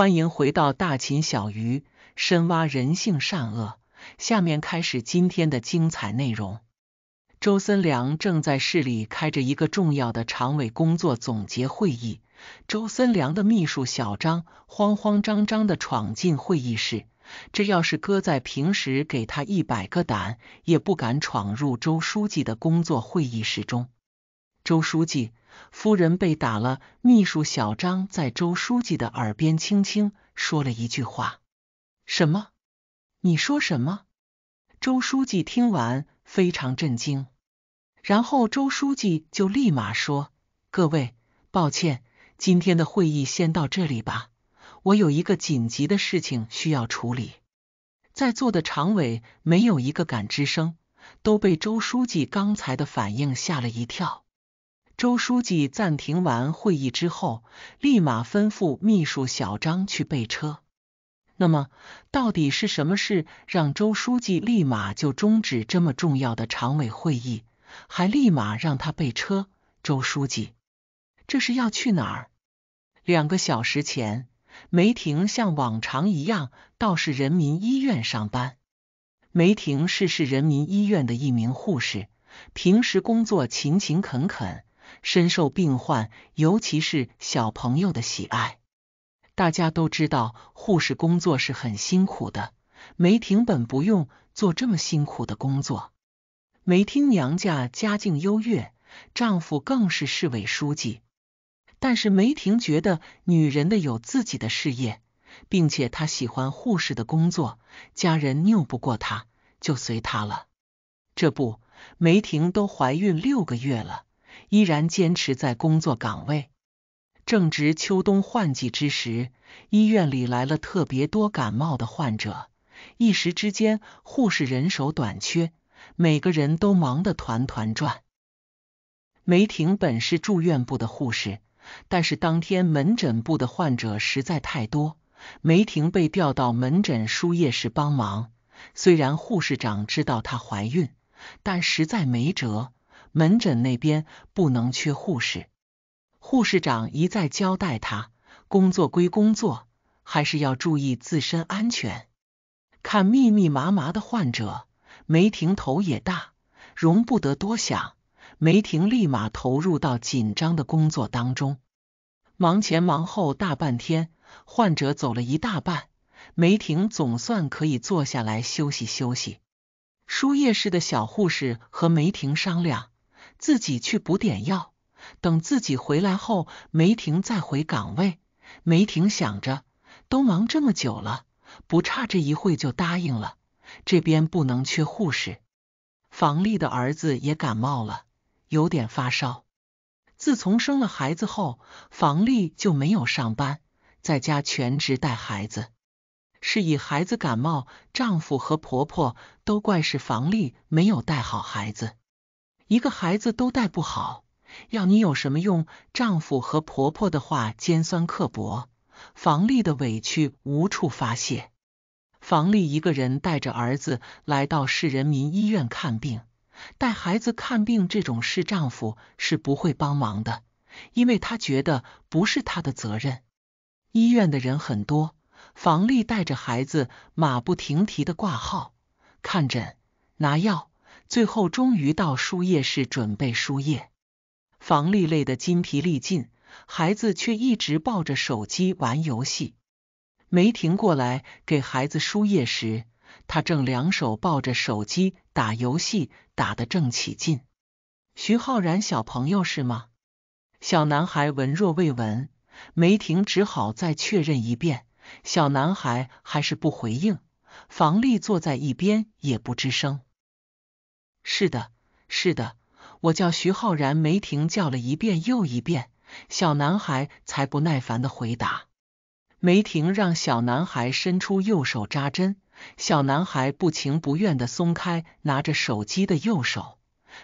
欢迎回到大秦小鱼，深挖人性善恶。下面开始今天的精彩内容。周森良正在市里开着一个重要的常委工作总结会议，周森良的秘书小张慌慌张张的闯进会议室。这要是搁在平时，给他一百个胆也不敢闯入周书记的工作会议室中。周书记。夫人被打了，秘书小张在周书记的耳边轻轻说了一句话：“什么？你说什么？”周书记听完非常震惊，然后周书记就立马说：“各位，抱歉，今天的会议先到这里吧，我有一个紧急的事情需要处理。”在座的常委没有一个敢吱声，都被周书记刚才的反应吓了一跳。周书记暂停完会议之后，立马吩咐秘书小张去备车。那么，到底是什么事让周书记立马就终止这么重要的常委会议，还立马让他备车？周书记这是要去哪儿？两个小时前，梅婷像往常一样到市人民医院上班。梅婷是市人民医院的一名护士，平时工作勤勤恳恳。深受病患，尤其是小朋友的喜爱。大家都知道，护士工作是很辛苦的。梅婷本不用做这么辛苦的工作。梅婷娘家家境优越，丈夫更是市委书记。但是梅婷觉得女人的有自己的事业，并且她喜欢护士的工作，家人拗不过她，就随她了。这不，梅婷都怀孕六个月了。依然坚持在工作岗位。正值秋冬换季之时，医院里来了特别多感冒的患者，一时之间护士人手短缺，每个人都忙得团团转。梅婷本是住院部的护士，但是当天门诊部的患者实在太多，梅婷被调到门诊输液室帮忙。虽然护士长知道她怀孕，但实在没辙。门诊那边不能缺护士，护士长一再交代他，工作归工作，还是要注意自身安全。看密密麻麻的患者，梅婷头也大，容不得多想，梅婷立马投入到紧张的工作当中，忙前忙后大半天，患者走了一大半，梅婷总算可以坐下来休息休息。输液室的小护士和梅婷商量。自己去补点药，等自己回来后，梅婷再回岗位。梅婷想着，都忙这么久了，不差这一会，就答应了。这边不能缺护士。房丽的儿子也感冒了，有点发烧。自从生了孩子后，房丽就没有上班，在家全职带孩子。是以孩子感冒，丈夫和婆婆都怪是房丽没有带好孩子。一个孩子都带不好，要你有什么用？丈夫和婆婆的话尖酸刻薄，房丽的委屈无处发泄。房丽一个人带着儿子来到市人民医院看病，带孩子看病这种事，丈夫是不会帮忙的，因为他觉得不是他的责任。医院的人很多，房丽带着孩子马不停蹄的挂号、看诊、拿药。最后终于到输液室准备输液，房丽累得筋疲力尽，孩子却一直抱着手机玩游戏。梅婷过来给孩子输液时，他正两手抱着手机打游戏，打得正起劲。徐浩然小朋友是吗？小男孩闻若未闻，梅婷只好再确认一遍，小男孩还是不回应。房丽坐在一边也不吱声。是的，是的，我叫徐浩然，梅婷叫了一遍又一遍，小男孩才不耐烦的回答。梅婷让小男孩伸出右手扎针，小男孩不情不愿的松开拿着手机的右手。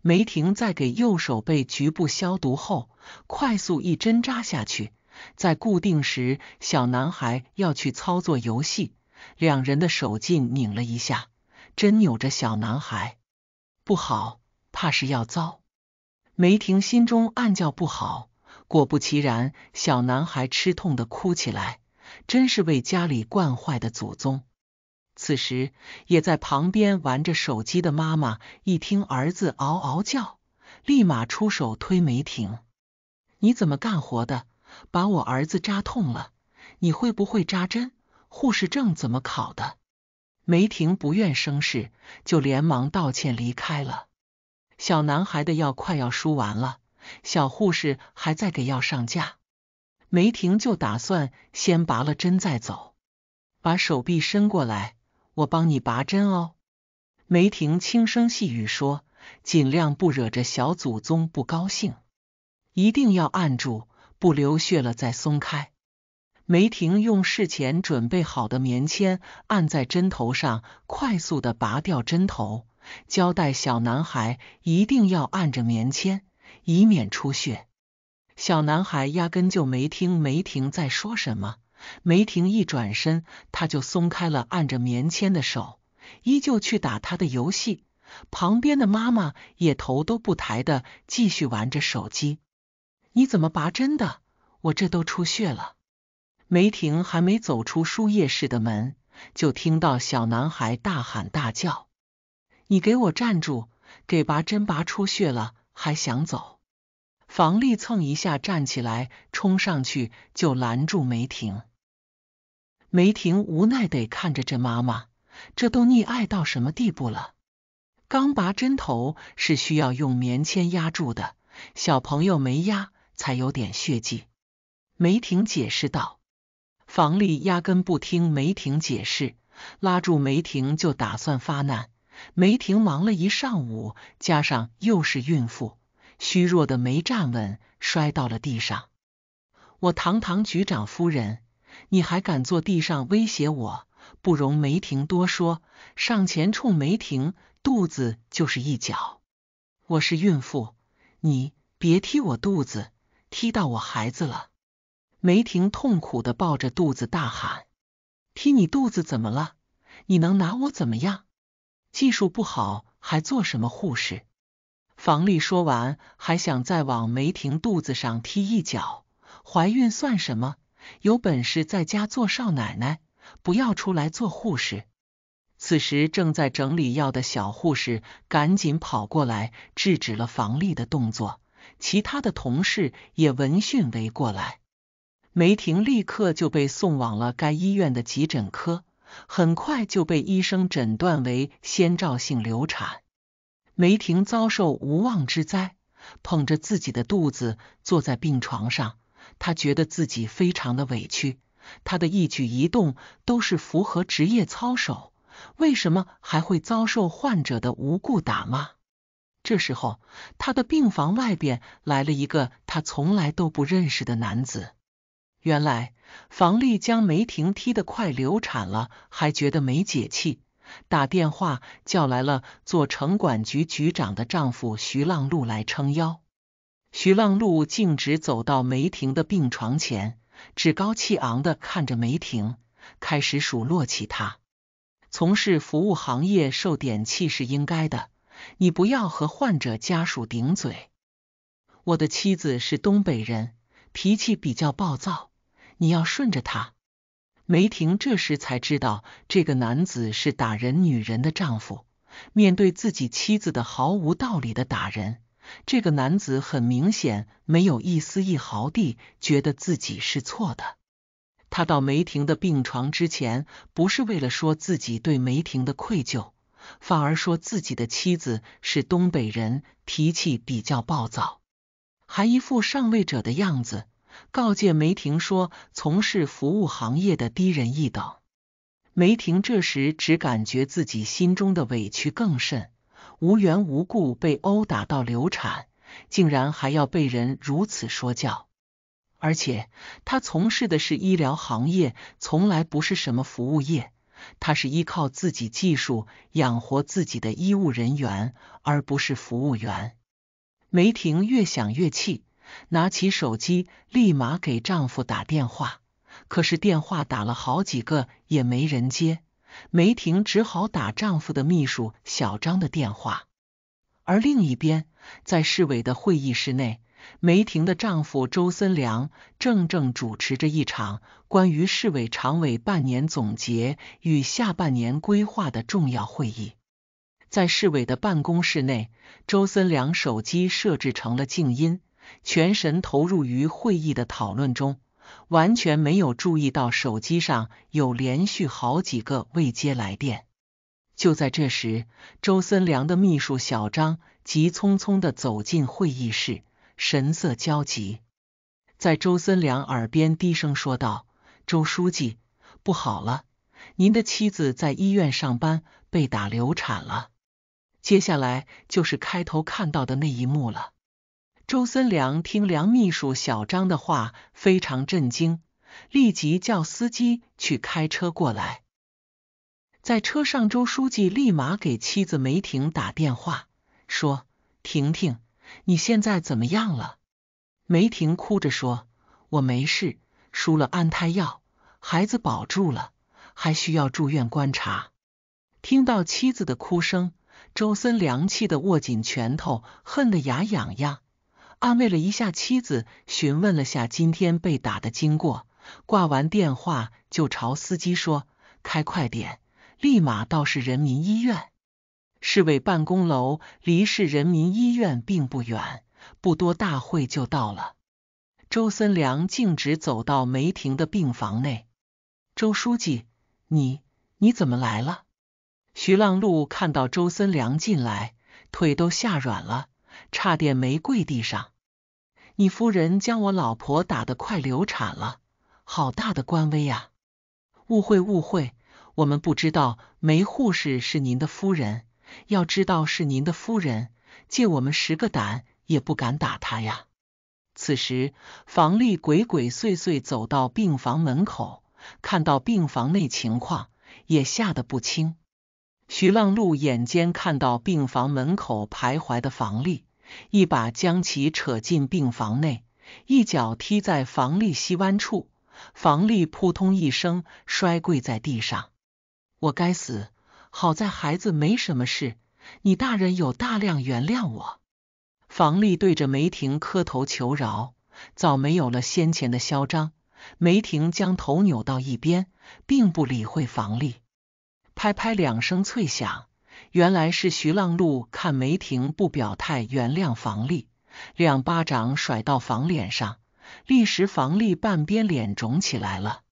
梅婷在给右手背局部消毒后，快速一针扎下去。在固定时，小男孩要去操作游戏，两人的手劲拧了一下，针扭着小男孩。不好，怕是要糟。梅婷心中暗叫不好，果不其然，小男孩吃痛的哭起来，真是为家里惯坏的祖宗。此时也在旁边玩着手机的妈妈一听儿子嗷嗷叫，立马出手推梅婷：“你怎么干活的，把我儿子扎痛了？你会不会扎针？护士证怎么考的？”梅婷不愿生事，就连忙道歉离开了。小男孩的药快要输完了，小护士还在给药上架。梅婷就打算先拔了针再走，把手臂伸过来，我帮你拔针哦。梅婷轻声细语说，尽量不惹着小祖宗不高兴，一定要按住，不流血了再松开。梅婷用事前准备好的棉签按在针头上，快速的拔掉针头，交代小男孩一定要按着棉签，以免出血。小男孩压根就没听梅婷在说什么。梅婷一转身，他就松开了按着棉签的手，依旧去打他的游戏。旁边的妈妈也头都不抬的继续玩着手机。你怎么拔针的？我这都出血了。梅婷还没走出输液室的门，就听到小男孩大喊大叫：“你给我站住！给拔针拔出血了还想走？”房丽蹭一下站起来，冲上去就拦住梅婷。梅婷无奈地看着这妈妈，这都溺爱到什么地步了？刚拔针头是需要用棉签压住的，小朋友没压才有点血迹。梅婷解释道。房丽压根不听梅婷解释，拉住梅婷就打算发难。梅婷忙了一上午，加上又是孕妇，虚弱的没站稳，摔到了地上。我堂堂局长夫人，你还敢坐地上威胁我？不容梅婷多说，上前冲梅婷肚子就是一脚。我是孕妇，你别踢我肚子，踢到我孩子了。梅婷痛苦的抱着肚子大喊：“踢你肚子怎么了？你能拿我怎么样？技术不好还做什么护士？”房丽说完，还想再往梅婷肚子上踢一脚。怀孕算什么？有本事在家做少奶奶，不要出来做护士。此时正在整理药的小护士赶紧跑过来制止了房丽的动作，其他的同事也闻讯围过来。梅婷立刻就被送往了该医院的急诊科，很快就被医生诊断为先兆性流产。梅婷遭受无妄之灾，捧着自己的肚子坐在病床上，她觉得自己非常的委屈。她的一举一动都是符合职业操守，为什么还会遭受患者的无故打骂？这时候，她的病房外边来了一个她从来都不认识的男子。原来，房丽将梅婷踢得快流产了，还觉得没解气，打电话叫来了做城管局局长的丈夫徐浪路来撑腰。徐浪路径直走到梅婷的病床前，趾高气昂的看着梅婷，开始数落起她。从事服务行业受点气是应该的，你不要和患者家属顶嘴。我的妻子是东北人，脾气比较暴躁。你要顺着他。梅婷这时才知道，这个男子是打人女人的丈夫。面对自己妻子的毫无道理的打人，这个男子很明显没有一丝一毫地觉得自己是错的。他到梅婷的病床之前，不是为了说自己对梅婷的愧疚，反而说自己的妻子是东北人，脾气比较暴躁，还一副上位者的样子。告诫梅婷说：“从事服务行业的低人一等。”梅婷这时只感觉自己心中的委屈更甚，无缘无故被殴打到流产，竟然还要被人如此说教。而且，她从事的是医疗行业，从来不是什么服务业。她是依靠自己技术养活自己的医务人员，而不是服务员。梅婷越想越气。拿起手机，立马给丈夫打电话。可是电话打了好几个也没人接，梅婷只好打丈夫的秘书小张的电话。而另一边，在市委的会议室内，梅婷的丈夫周森良正正主持着一场关于市委常委半年总结与下半年规划的重要会议。在市委的办公室内，周森良手机设置成了静音。全神投入于会议的讨论中，完全没有注意到手机上有连续好几个未接来电。就在这时，周森良的秘书小张急匆匆的走进会议室，神色焦急，在周森良耳边低声说道：“周书记，不好了，您的妻子在医院上班被打流产了。接下来就是开头看到的那一幕了。”周森良听梁秘书小张的话非常震惊，立即叫司机去开车过来。在车上，周书记立马给妻子梅婷打电话，说：“婷婷，你现在怎么样了？”梅婷哭着说：“我没事，输了安胎药，孩子保住了，还需要住院观察。”听到妻子的哭声，周森良气得握紧拳头，恨得牙痒痒。安慰了一下妻子，询问了下今天被打的经过，挂完电话就朝司机说：“开快点，立马到市人民医院。”市委办公楼离市人民医院并不远，不多大会就到了。周森良径直走到梅婷的病房内。“周书记，你你怎么来了？”徐浪路看到周森良进来，腿都吓软了，差点没跪地上。你夫人将我老婆打得快流产了，好大的官威呀！误会误会，我们不知道梅护士是您的夫人，要知道是您的夫人，借我们十个胆也不敢打她呀。此时，房丽鬼鬼祟祟走到病房门口，看到病房内情况，也吓得不轻。徐浪路眼尖，看到病房门口徘徊的房丽。一把将其扯进病房内，一脚踢在房立膝弯处，房立扑通一声摔跪在地上。我该死，好在孩子没什么事，你大人有大量原谅我。房立对着梅婷磕头求饶，早没有了先前的嚣张。梅婷将头扭到一边，并不理会房立，拍拍两声脆响。原来是徐浪路看梅婷不表态原谅房丽，两巴掌甩到房脸上，立时房丽半边脸肿起来了。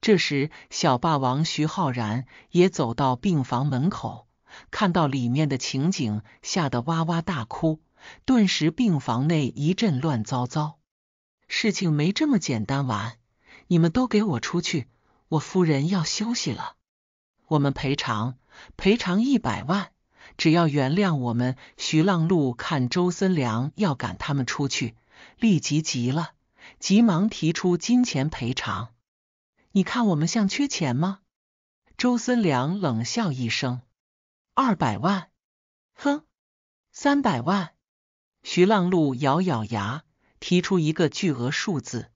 这时，小霸王徐浩然也走到病房门口，看到里面的情景，吓得哇哇大哭，顿时病房内一阵乱糟糟。事情没这么简单，完，你们都给我出去，我夫人要休息了，我们赔偿。赔偿一百万，只要原谅我们。徐浪路看周森良要赶他们出去，立即急了，急忙提出金钱赔偿。你看我们像缺钱吗？周森良冷笑一声：“二百万，哼，三百万。”徐浪路咬咬牙，提出一个巨额数字。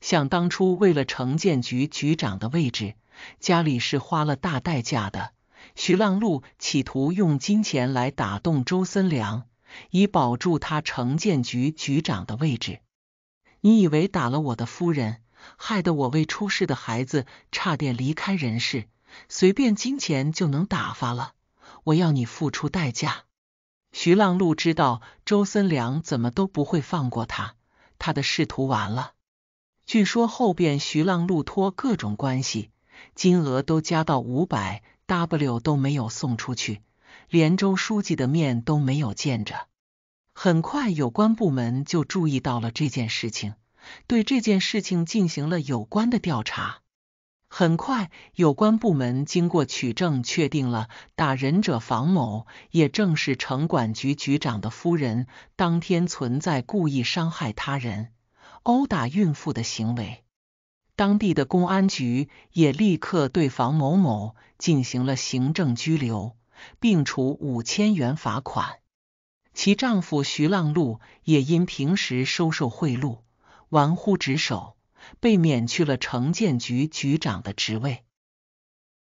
想当初为了城建局局长的位置，家里是花了大代价的。徐浪路企图用金钱来打动周森良，以保住他城建局局长的位置。你以为打了我的夫人，害得我未出世的孩子差点离开人世，随便金钱就能打发了？我要你付出代价！徐浪路知道周森良怎么都不会放过他，他的仕途完了。据说后边徐浪路托各种关系，金额都加到五百。W 都没有送出去，连周书记的面都没有见着。很快，有关部门就注意到了这件事情，对这件事情进行了有关的调查。很快，有关部门经过取证，确定了打人者房某，也正是城管局局长的夫人，当天存在故意伤害他人、殴打孕妇的行为。当地的公安局也立刻对房某某进行了行政拘留，并处五千元罚款。其丈夫徐浪路也因平时收受贿赂、玩忽职守，被免去了城建局局长的职位。